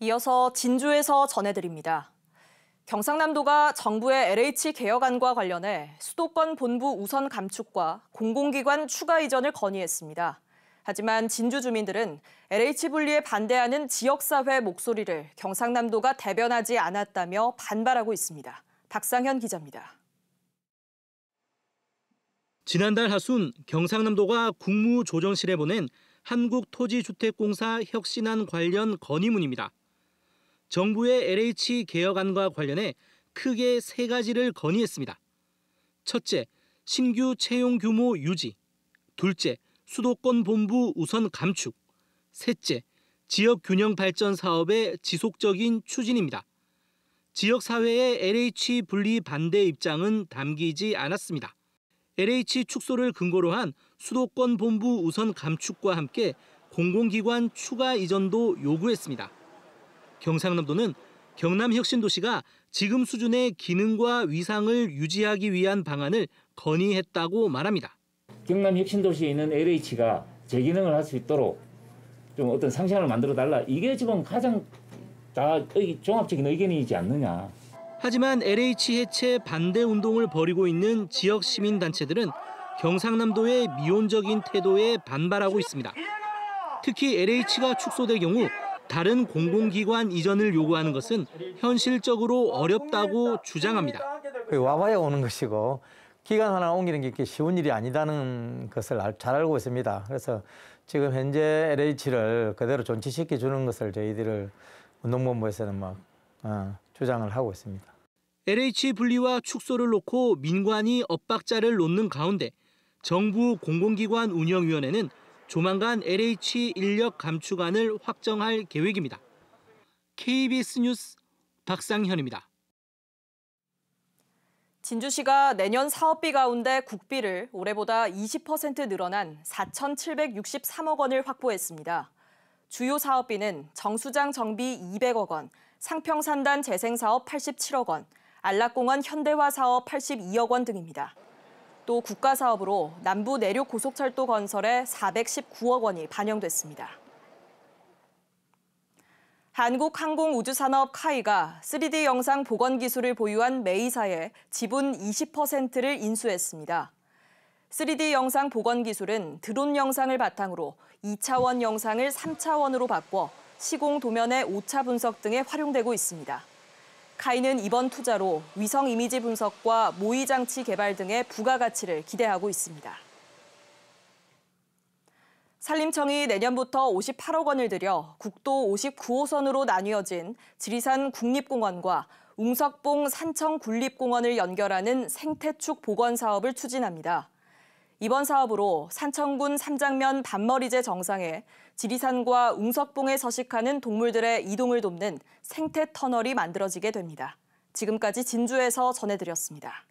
이어서 진주에서 전해드립니다. 경상남도가 정부의 LH 개혁안과 관련해 수도권 본부 우선 감축과 공공기관 추가 이전을 건의했습니다. 하지만 진주 주민들은 LH 분리에 반대하는 지역사회 목소리를 경상남도가 대변하지 않았다며 반발하고 있습니다. 박상현 기자입니다. 지난달 하순 경상남도가 국무조정실에 보낸 한국토지주택공사 혁신안 관련 건의문입니다. 정부의 LH 개혁안과 관련해 크게 세 가지를 건의했습니다. 첫째, 신규 채용 규모 유지. 둘째, 수도권 본부 우선 감축. 셋째, 지역 균형 발전 사업의 지속적인 추진입니다. 지역 사회의 LH 분리 반대 입장은 담기지 않았습니다. LH 축소를 근거로 한 수도권 본부 우선 감축과 함께 공공기관 추가 이전도 요구했습니다. 경상남도는 경남 혁신도시가 지금 수준의 기능과 위상을 유지하기 위한 방안을 건의했다고 말합니다. 경남 혁신도시에 있는 LH가 재기능을 할 수 있도록 좀 어떤 상향을 만들어 달라. 이게 지금 가장 다 종합적인 의견이지 않느냐. 하지만 LH 해체 반대 운동을 벌이고 있는 지역 시민 단체들은 경상남도의 미온적인 태도에 반발하고 있습니다. 특히 LH가 축소될 경우 다른 공공기관 이전을 요구하는 것은 현실적으로 어렵다고 주장합니다. 와봐야 오는 것이고 기간 하나 옮기는 게 쉬운 일이 아니다는 것을 잘 알고 있습니다. 그래서 지금 현재 LH를 그대로 존치시켜 주는 것을 저희들을 운동본부에서는 막 어, 주장을 하고 있습니다. LH 분리와 축소를 놓고 민관이 엇박자를 놓는 가운데 정부 공공기관 운영위원회는 조만간 LH 인력 감축안을 확정할 계획입니다. KBS 뉴스 박상현입니다. 진주시가 내년 사업비 가운데 국비를 올해보다 20% 늘어난 4,763억 원을 확보했습니다. 주요 사업비는 정수장 정비 200억 원, 상평산단 재생사업 87억 원, 안락공원 현대화 사업 82억 원 등입니다. 또 국가 사업으로 남부 내륙 고속철도 건설에 419억 원이 반영됐습니다. 한국항공우주산업 카이가 3D 영상 복원 기술을 보유한 메이사에 지분 20%를 인수했습니다. 3D 영상 복원 기술은 드론 영상을 바탕으로 2차원 영상을 3차원으로 바꿔 시공 도면의 오차 분석 등에 활용되고 있습니다. 카이는 이번 투자로 위성 이미지 분석과 모의 장치 개발 등의 부가가치를 기대하고 있습니다. 산림청이 내년부터 58억 원을 들여 국도 59호선으로 나뉘어진 지리산 국립공원과 웅석봉 산청 군립공원을 연결하는 생태축 복원 사업을 추진합니다. 이번 사업으로 산청군 삼장면 반머리제 정상에 지리산과 웅석봉에 서식하는 동물들의 이동을 돕는 생태 터널이 만들어지게 됩니다. 지금까지 진주에서 전해드렸습니다.